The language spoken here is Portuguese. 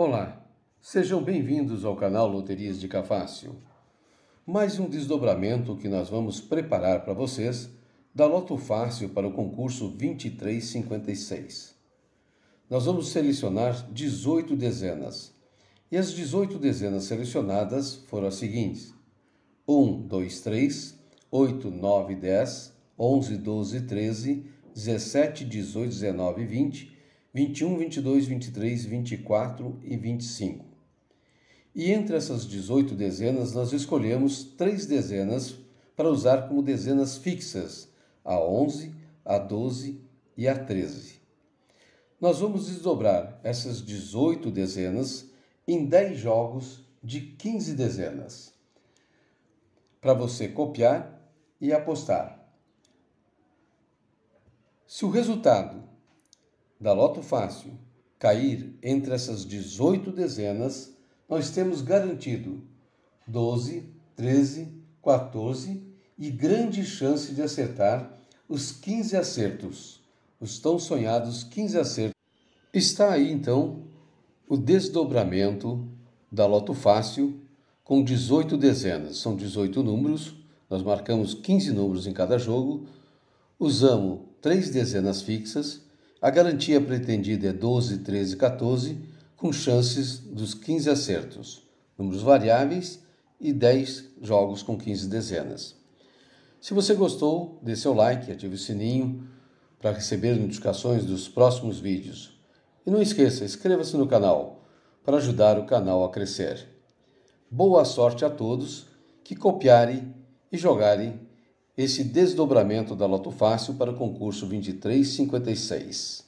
Olá, sejam bem-vindos ao canal Loterias de Cafácio. Mais um desdobramento que nós vamos preparar para vocês da Loto Fácil para o concurso 2356. Nós vamos selecionar 18 dezenas. E as 18 dezenas selecionadas foram as seguintes: 1, 2, 3, 8, 9, 10, 11, 12, 13, 17, 18, 19, 20, 21, 22, 23, 24 e 25. E entre essas 18 dezenas, nós escolhemos três dezenas para usar como dezenas fixas, a 11, a 12 e a 13. Nós vamos desdobrar essas 18 dezenas em 10 jogos de 15 dezenas, para você copiar e apostar. Se o resultado da Loto Fácil cair entre essas 18 dezenas, nós temos garantido 12, 13, 14 e grande chance de acertar os 15 acertos, os tão sonhados 15 acertos. Está aí então o desdobramento da Loto Fácil com 18 dezenas. São 18 números, nós marcamos 15 números em cada jogo, usamos 3 dezenas fixas a garantia pretendida é 12, 13 e 14, com chances dos 15 acertos, números variáveis e 10 jogos com 15 dezenas. Se você gostou, dê seu like, ative o sininho para receber notificações dos próximos vídeos. E não esqueça, inscreva-se no canal para ajudar o canal a crescer. Boa sorte a todos que copiarem e jogarem esse desdobramento da Loto Fácil para o concurso 2356.